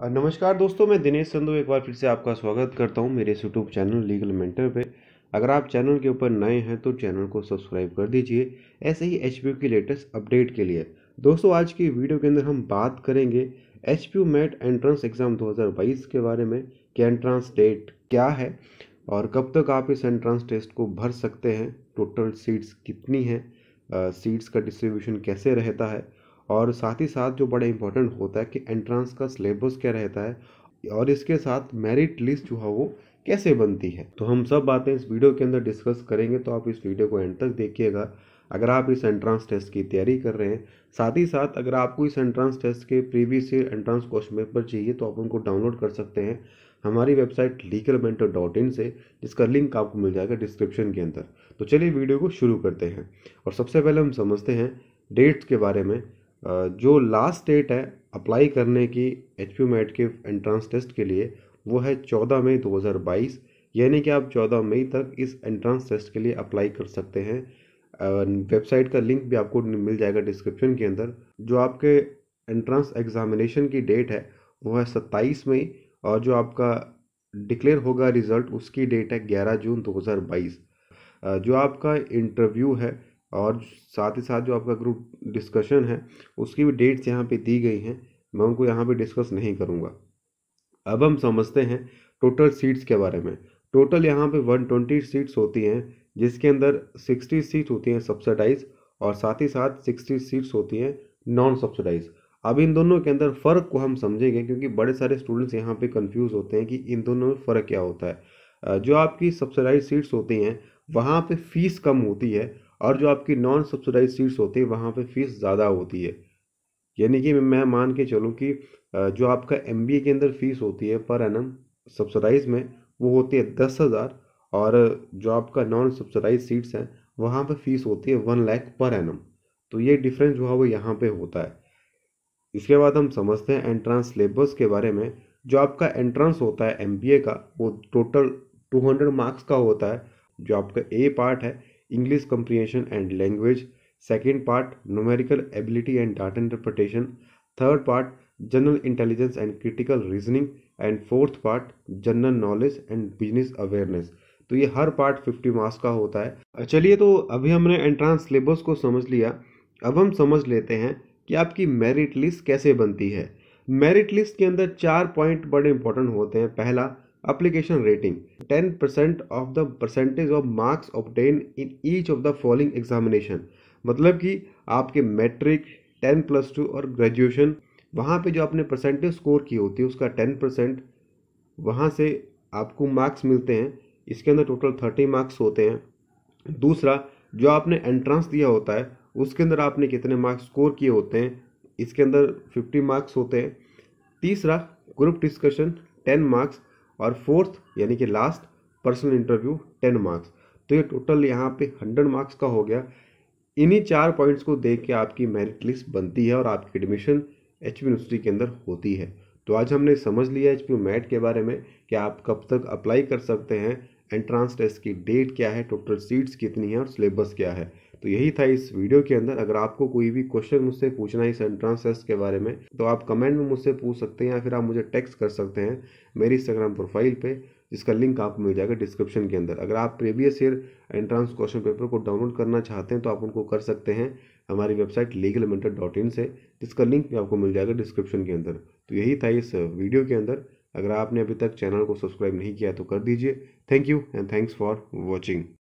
नमस्कार दोस्तों मैं दिनेश संधु एक बार फिर से आपका स्वागत करता हूं मेरे यूट्यूब चैनल लीगल मेंटर पे अगर आप चैनल के ऊपर नए हैं तो चैनल को सब्सक्राइब कर दीजिए ऐसे ही एच की लेटेस्ट अपडेट के लिए दोस्तों आज की वीडियो के अंदर हम बात करेंगे एच मेट एंट्रेंस एग्ज़ाम दो के बारे में कि एंट्रांस डेट क्या है और कब तक आप इस एंट्रांस टेस्ट को भर सकते हैं टोटल सीट्स कितनी हैं सीट्स का डिस्ट्रीब्यूशन कैसे रहता है और साथ ही साथ जो बड़ा इम्पोर्टेंट होता है कि एंट्रेंस का सिलेबस क्या रहता है और इसके साथ मेरिट लिस्ट जो है वो कैसे बनती है तो हम सब बातें इस वीडियो के अंदर डिस्कस करेंगे तो आप इस वीडियो को एंड तक देखिएगा अगर आप इस एंट्रेंस टेस्ट की तैयारी कर रहे हैं साथ ही साथ अगर आपको इस एंट्रेंस टेस्ट के previous year entrance question paper चाहिए तो आप उनको डाउनलोड कर सकते हैं हमारी website legal mentor dot in से जिसका लिंक आपको मिल जाएगा डिस्क्रिप्शन के अंदर तो चलिए वीडियो को शुरू करते हैं और सबसे पहले हम समझते हैं डेट्स के बारे में जो लास्ट डेट है अप्लाई करने की एच पी मैट के एंट्रेंस टेस्ट के लिए वो है चौदह मई दो हज़ार बाईस यानी कि आप चौदह मई तक इस एंट्रेंस टेस्ट के लिए अप्लाई कर सकते हैं वेबसाइट का लिंक भी आपको मिल जाएगा डिस्क्रिप्शन के अंदर जो आपके एंट्रेंस एग्जामिनेशन की डेट है वो है सत्ताईस मई और जो आपका डिक्लेयर होगा रिज़ल्ट उसकी डेट है ग्यारह जून दो हज़ार बाईस जो आपका इंटरव्यू है और साथ ही साथ जो आपका ग्रुप डिस्कशन है उसकी भी डेट्स यहाँ पे दी गई हैं मैं उनको यहाँ पे डिस्कस नहीं करूँगा अब हम समझते हैं टोटल सीट्स के बारे में टोटल यहाँ पे 120 सीट्स होती हैं जिसके अंदर 60 सीट होती हैं सब्सिडाइज और साथ ही साथ 60 सीट्स होती हैं नॉन सब्सिडाइज अब इन दोनों के अंदर फ़र्क को हम समझेंगे क्योंकि बड़े सारे स्टूडेंट्स यहाँ पर कन्फ्यूज़ होते हैं कि इन दोनों में फ़र्क क्या होता है जो आपकी सब्सिडाइज सीट्स होती हैं वहाँ पर फीस कम होती है और जो आपकी नॉन सब्सिडाइज सीट्स होती है वहाँ पर फ़ीस ज़्यादा होती है यानी कि मैं मान के चलूँ कि जो आपका एम के अंदर फ़ीस होती है पर एन सब्सिडाइज में वो होती है दस हज़ार और जो आपका नॉन सब्सिडाइज सीट्स हैं वहाँ पर फ़ीस होती है वन लाख पर एन तो ये डिफरेंस जो है वो यहाँ पर होता है इसके बाद हम समझते हैं एंट्रांस सिलेबस के बारे में जो आपका एंट्रांस होता है एम का वो टोटल हंड्रेड मार्क्स का होता है जो आपका ए पार्ट है English comprehension and language second part numerical ability and data interpretation third part general intelligence and critical reasoning and fourth part general knowledge and business awareness तो ये हर part fifty marks का होता है अच्छा, चलिए तो अभी हमने एंट्रांस सिलेबस को समझ लिया अब हम समझ लेते हैं कि आपकी मेरिट लिस्ट कैसे बनती है मेरिट लिस्ट के अंदर चार पॉइंट बड़े इंपॉर्टेंट होते हैं पहला application rating 10% of the percentage of marks obtained in each of the following examination मतलब कि आपके मैट्रिक 10 प्लस टू और ग्रेजुएशन वहाँ पे जो आपने परसेंटेज स्कोर की होती है उसका 10 परसेंट वहाँ से आपको मार्क्स मिलते हैं इसके अंदर टोटल 30 मार्क्स होते हैं दूसरा जो आपने एंट्रेंस दिया होता है उसके अंदर आपने कितने मार्क्स स्कोर किए होते हैं इसके अंदर 50 मार्क्स होते हैं तीसरा ग्रुप डिस्कशन 10 मार्क्स और फोर्थ यानी कि last personal interview ten marks तो ये टोटल यहाँ पे हंड्रेड मार्क्स का हो गया इन्हीं चार पॉइंट्स को देख के आपकी मेरिट लिस्ट बनती है और आपकी एडमिशन एच पी यूनिवर्सिटी के अंदर होती है तो आज हमने समझ लिया एच पी मैट के बारे में कि आप कब तक अप्लाई कर सकते हैं एंट्रांस टेस्ट की डेट क्या है टोटल सीट्स कितनी है और सिलेबस क्या है तो यही था इस वीडियो के अंदर अगर आपको कोई भी क्वेश्चन मुझसे पूछना है इस एंट्रांस टेस्ट के बारे में तो आप कमेंट में मुझसे पूछ सकते हैं या फिर आप मुझे टेक्स्ट कर सकते हैं मेरी इंस्टाग्राम प्रोफाइल पर जिसका लिंक आपको मिल जाएगा डिस्क्रिप्शन के अंदर अगर आप previous year entrance question paper को डाउनलोड करना चाहते हैं तो आप उनको कर सकते हैं हमारी website legal mentor dot in से जिसका लिंक भी आपको मिल जाएगा डिस्क्रिप्शन के अंदर तो यही था इस वीडियो के अंदर अगर आपने अभी तक चैनल को सब्सक्राइब नहीं किया तो कर दीजिए thank you and thanks for watching